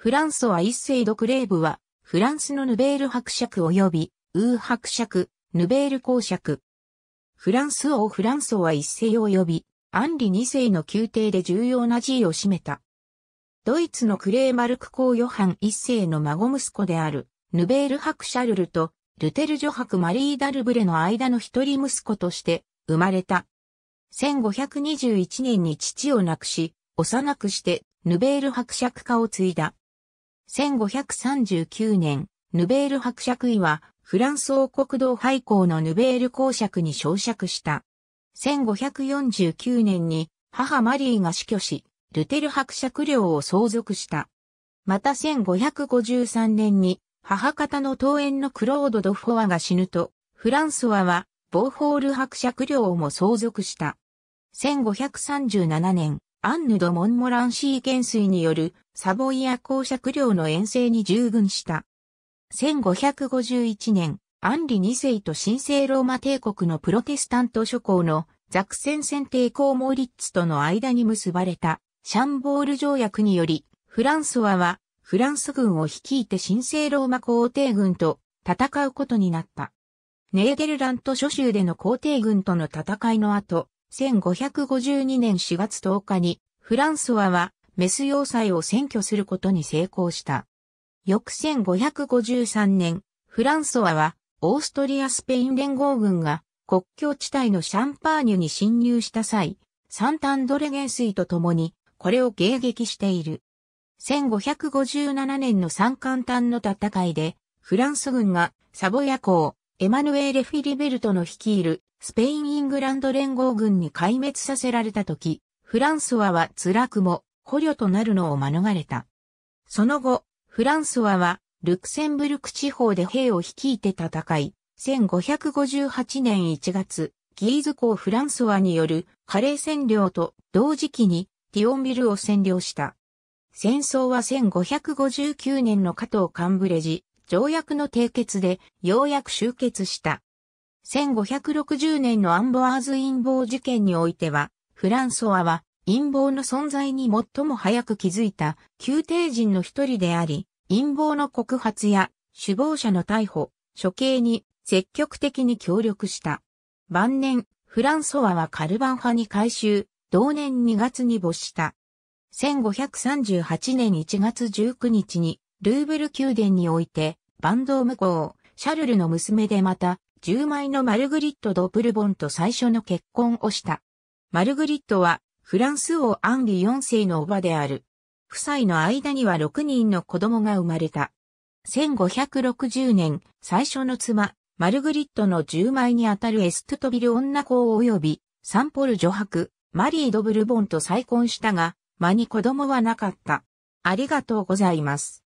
フランソワ一世ドクレーブは、フランスのヌベール伯爵及び、ウー伯爵、ヌベール公爵。フランス王フランソワ一世及び、アンリ二世の宮廷で重要な地位を占めた。ドイツのクレーマルク公ヨハン一世の孫息子である、ヌベール伯シャルルと、ルテル女伯マリー・ダルブレの間の一人息子として生まれた。1521年に父を亡くし、幼くしてヌベール伯爵家を継いだ。1539年、ヌベール伯爵位は、フランス王国同廃校のヌベール公爵に昇爵した。1549年に母マリーが死去し、ルテル伯爵領を相続した。また1553年に母方の桃園のクロード・ド・フォアが死ぬと、フランソワはボーホール伯爵領も相続した。1537年、アンヌ・ド・モンモランシー元帥によるサボイア公爵領の遠征に従軍した。1551年、アンリ2世と神聖ローマ帝国のプロテスタント諸侯のザクセン選帝公モーリッツとの間に結ばれたシャンボール条約により、フランソワはフランス軍を率いて神聖ローマ皇帝軍と戦うことになった。ネーデルラント諸州での皇帝軍との戦いの後、1552年4月10日に、フランソワはメス要塞を占拠することに成功した。翌1553年、フランソワはオーストリア・スペイン連合軍が国境地帯のシャンパーニュに侵入した際、サンタンドレ元帥と共にこれを迎撃している。1557年の三冠単の戦いで、フランス軍がサボヤ公、エマヌエーレ・フィリベルトの率いるスペイン・イングランド連合軍に壊滅させられた時、フランソワは辛くも捕虜となるのを免れた。その後、フランソワはルクセンブルク地方で兵を率いて戦い、1558年1月、ギーズ公フランソワによるカレー占領と同時期にティオンビルを占領した。戦争は1559年の加藤カンブレジ条約の締結でようやく終結した。1560年のアンボアーズ陰謀事件においては、フランソワは陰謀の存在に最も早く気づいた宮廷人の一人であり、陰謀の告発や首謀者の逮捕、処刑に積極的に協力した。晩年、フランソワはカルバン派に改修、同年2月に没した。1538年1月19日に、ルーブル宮殿において、バンドーム公、シャルルの娘でまた、10枚のマルグリット・ド・ブルボンと最初の結婚をした。マルグリットは、フランス王アンリ4世のおばである。夫妻の間には6人の子供が生まれた。1560年、最初の妻、マルグリットの10枚にあたるエストゥトビル女公及び、サンポル女伯、マリー・ド・ブルボンと再婚したが、間に子供はなかった。ありがとうございます。